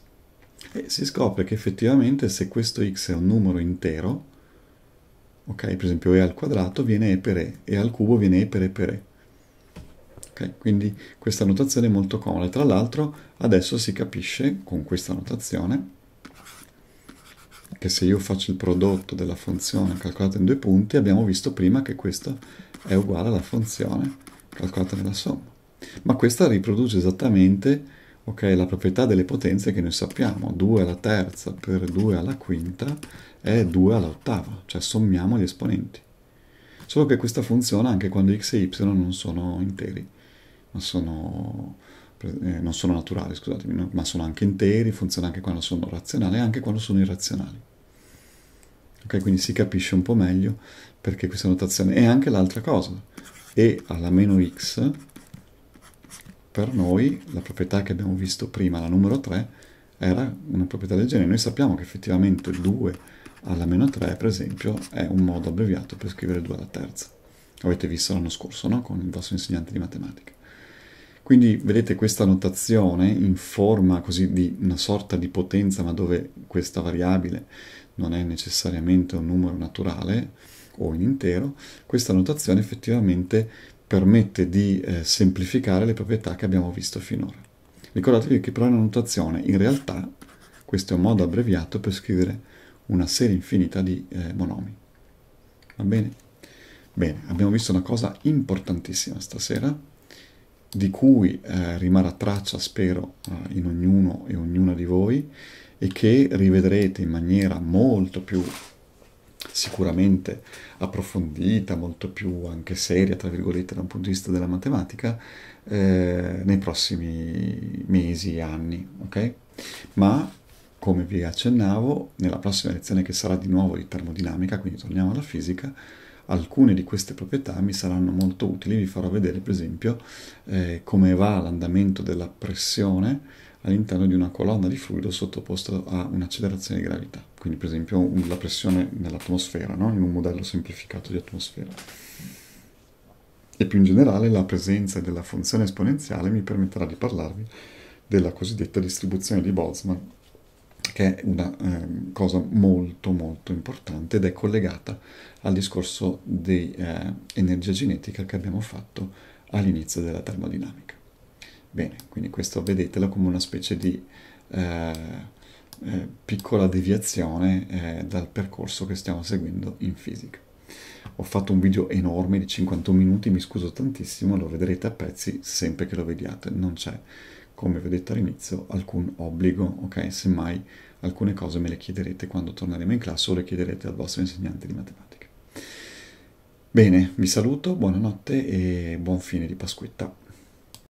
E si scopre che effettivamente se questo x è un numero intero, ok, per esempio e al quadrato viene e per e, e al cubo viene e per e per e. Okay? Quindi questa notazione è molto comoda. Tra l'altro adesso si capisce con questa notazione che se io faccio il prodotto della funzione calcolata in due punti, abbiamo visto prima che questa è uguale alla funzione calcolata nella somma. Ma questa riproduce esattamente Ok, la proprietà delle potenze che noi sappiamo, 2 alla terza per 2 alla quinta è 2 all'ottava, cioè sommiamo gli esponenti. Solo che questa funziona anche quando x e y non sono interi, ma sono, eh, non sono naturali, scusatemi, no? ma sono anche interi, funziona anche quando sono razionali e anche quando sono irrazionali. Ok, quindi si capisce un po' meglio perché questa notazione. E anche l'altra cosa, e alla meno x per noi la proprietà che abbiamo visto prima, la numero 3, era una proprietà del genere. Noi sappiamo che effettivamente 2 alla meno 3, per esempio, è un modo abbreviato per scrivere 2 alla terza. Avete visto l'anno scorso, no? Con il vostro insegnante di matematica. Quindi vedete questa notazione in forma così di una sorta di potenza, ma dove questa variabile non è necessariamente un numero naturale o in intero, questa notazione effettivamente permette di eh, semplificare le proprietà che abbiamo visto finora. Ricordatevi che però la notazione, in realtà questo è un modo abbreviato per scrivere una serie infinita di eh, monomi. Va bene? Bene, abbiamo visto una cosa importantissima stasera, di cui eh, rimarrà traccia, spero, eh, in ognuno e ognuna di voi, e che rivedrete in maniera molto più sicuramente approfondita, molto più anche seria, tra virgolette, da un punto di vista della matematica, eh, nei prossimi mesi e anni, ok? Ma, come vi accennavo, nella prossima lezione che sarà di nuovo di termodinamica, quindi torniamo alla fisica, alcune di queste proprietà mi saranno molto utili, vi farò vedere per esempio eh, come va l'andamento della pressione all'interno di una colonna di fluido sottoposta a un'accelerazione di gravità, quindi per esempio la pressione nell'atmosfera, no? in un modello semplificato di atmosfera. E più in generale la presenza della funzione esponenziale mi permetterà di parlarvi della cosiddetta distribuzione di Boltzmann, che è una eh, cosa molto molto importante ed è collegata al discorso di eh, energia genetica che abbiamo fatto all'inizio della termodinamica. Bene, quindi questo vedetelo come una specie di eh, eh, piccola deviazione eh, dal percorso che stiamo seguendo in fisica. Ho fatto un video enorme di 51 minuti, mi scuso tantissimo, lo vedrete a pezzi sempre che lo vediate, non c'è, come vi ho detto all'inizio, alcun obbligo, ok? Semmai alcune cose me le chiederete quando torneremo in classe o le chiederete al vostro insegnante di matematica. Bene, vi saluto, buonanotte e buon fine di Pasquetta.